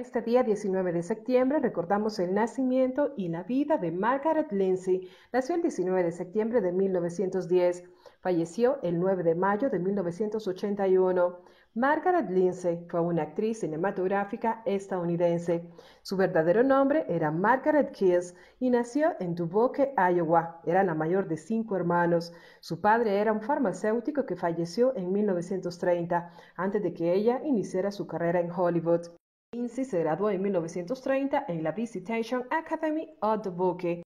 Este día 19 de septiembre recordamos el nacimiento y la vida de Margaret Lindsay. Nació el 19 de septiembre de 1910. Falleció el 9 de mayo de 1981. Margaret Lindsay fue una actriz cinematográfica estadounidense. Su verdadero nombre era Margaret Kills y nació en Dubuque, Iowa. Era la mayor de cinco hermanos. Su padre era un farmacéutico que falleció en 1930, antes de que ella iniciara su carrera en Hollywood. Lindsay se graduó en 1930 en la Visitation Academy of the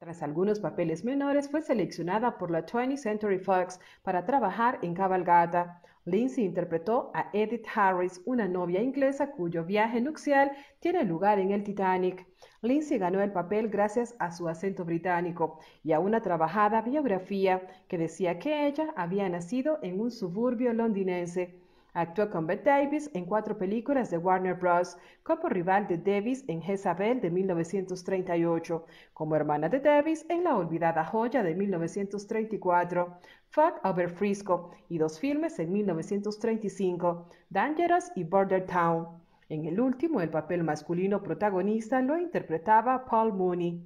Tras algunos papeles menores, fue seleccionada por la 20th Century Fox para trabajar en Cabalgata. Lindsay interpretó a Edith Harris, una novia inglesa cuyo viaje nupcial tiene lugar en el Titanic. Lindsay ganó el papel gracias a su acento británico y a una trabajada biografía que decía que ella había nacido en un suburbio londinense. Actuó con Bette Davis en cuatro películas de Warner Bros., como rival de Davis en Jezabel de 1938, como hermana de Davis en La olvidada joya de 1934, Fuck Over Frisco y dos filmes en 1935, Dangerous y Border Town. En el último, el papel masculino protagonista lo interpretaba Paul Mooney.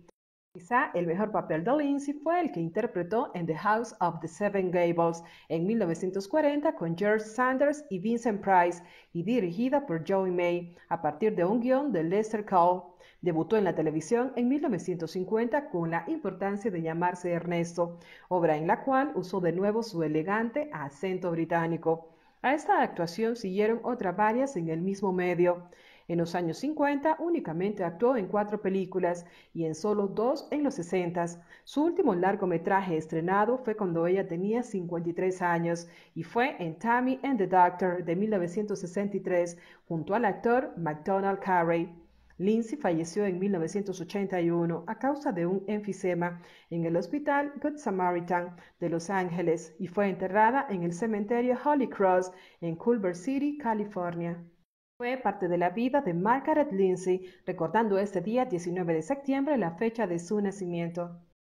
Quizá el mejor papel de Lindsay fue el que interpretó en The House of the Seven Gables en 1940 con George Sanders y Vincent Price y dirigida por Joey May a partir de un guión de Lester Cole. Debutó en la televisión en 1950 con La importancia de llamarse Ernesto, obra en la cual usó de nuevo su elegante acento británico. A esta actuación siguieron otras varias en el mismo medio. En los años 50 únicamente actuó en cuatro películas y en solo dos en los 60. Su último largometraje estrenado fue cuando ella tenía 53 años y fue en Tammy and the Doctor de 1963 junto al actor MacDonald Carey. Lindsay falleció en 1981 a causa de un enfisema en el hospital Good Samaritan de Los Ángeles y fue enterrada en el cementerio Holy Cross en Culver City, California. Fue parte de la vida de Margaret Lindsay, recordando este día, diecinueve de septiembre, la fecha de su nacimiento.